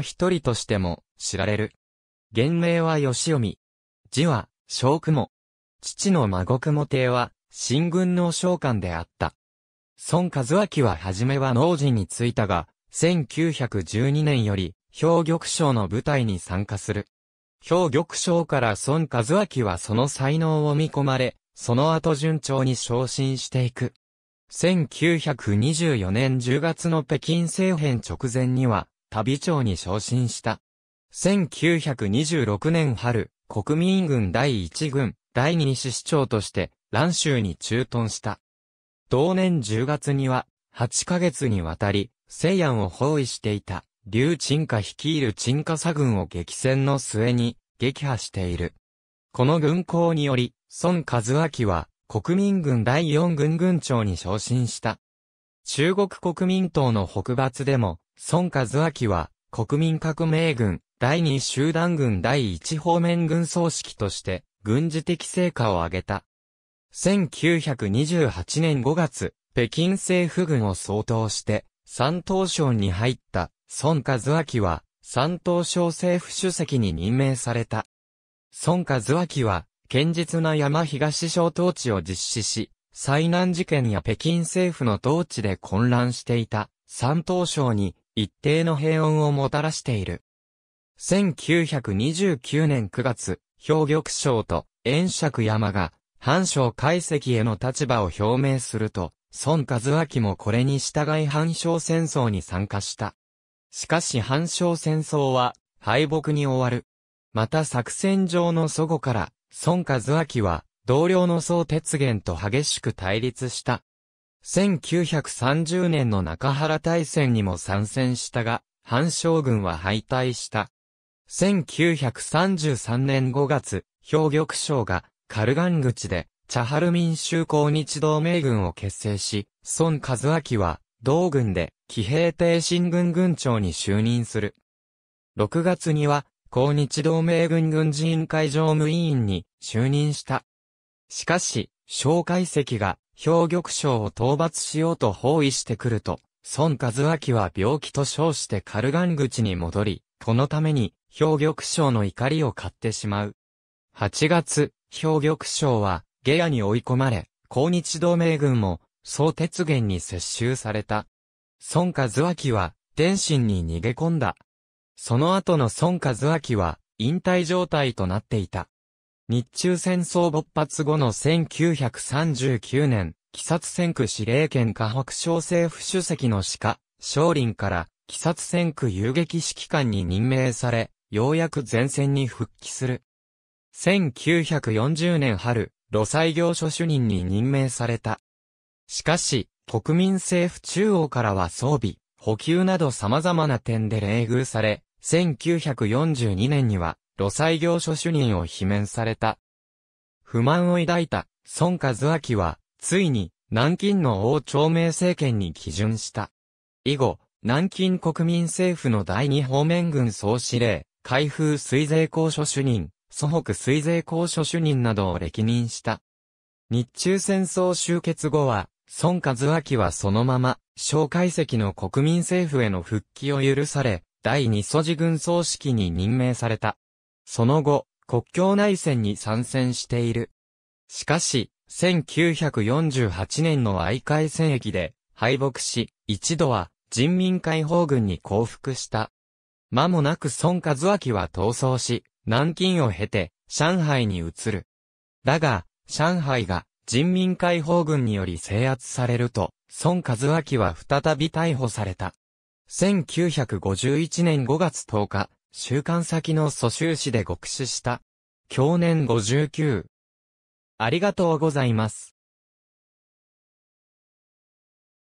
一人としても知られる。原名は吉臣。字は、小雲。父の孫雲帝は、新軍の将官であった。孫和明は初めは農事に就いたが、1912年より、兵玉将の部隊に参加する。兵玉将から孫和明はその才能を見込まれ、その後順調に昇進していく。1924年10月の北京政変直前には、旅長に昇進した。1926年春、国民軍第一軍、第二市市長として、蘭州に駐屯した。同年10月には、8ヶ月にわたり、西安を包囲していた、劉鎮家率いる鎮火佐軍を激戦の末に、撃破している。この軍港により、孫和明は、国民軍第四軍軍長に昇進した。中国国民党の北伐でも、孫和明は、国民革命軍、第2集団軍第1方面軍総指揮として、軍事的成果を上げた。1928年5月、北京政府軍を総統して、山東省に入った孫和明は、山東省政府主席に任命された。孫和明は、堅実な山東省統治を実施し、災難事件や北京政府の統治で混乱していた山東省に一定の平穏をもたらしている。1929年9月、氷玉章と炎釈山が、藩将解析への立場を表明すると、孫和明もこれに従い藩将戦争に参加した。しかし藩将戦争は敗北に終わる。また作戦上の祖母から、孫和明は同僚の宋哲元と激しく対立した。1930年の中原大戦にも参戦したが、反将軍は敗退した。1933年5月、兵玉将が、カルガン口で、茶春民衆公日同盟軍を結成し、孫和明は、同軍で、騎兵艇新軍軍長に就任する。6月には、公日同盟軍軍事委員会常務委員に就任した。しかし、蒋介石が兵玉将を討伐しようと包囲してくると、孫和明は病気と称してカルガン口に戻り、このために、兵玉将の怒りを買ってしまう。8月、兵玉将は、下野に追い込まれ、抗日同盟軍も、総鉄元に接収された。孫和明は、天津に逃げ込んだ。その後の孫和明は、引退状態となっていた。日中戦争勃発後の1939年、鬼殺戦区司令権下北省政府主席の鹿、少林から、鬼殺戦区遊撃指揮官に任命され、ようやく前線に復帰する。1940年春、路西行所主任に任命された。しかし、国民政府中央からは装備、補給など様々な点で冷遇され、1942年には、路西行所主任を罷免された。不満を抱いた孫和明は、ついに南京の王朝明政権に基準した。以後、南京国民政府の第二方面軍総司令、海風水税公所主任、蘇北水税公所主任などを歴任した。日中戦争終結後は、孫和明はそのまま、蒋介石の国民政府への復帰を許され、第二素地軍総指揮に任命された。その後、国境内戦に参戦している。しかし、1948年の愛海戦役で敗北し、一度は人民解放軍に降伏した。間もなく孫和明は逃走し、南京を経て上海に移る。だが、上海が人民解放軍により制圧されると、孫和明は再び逮捕された。1951年5月10日、週刊先の蘇州市で獄死した。去年59。ありがとうございます。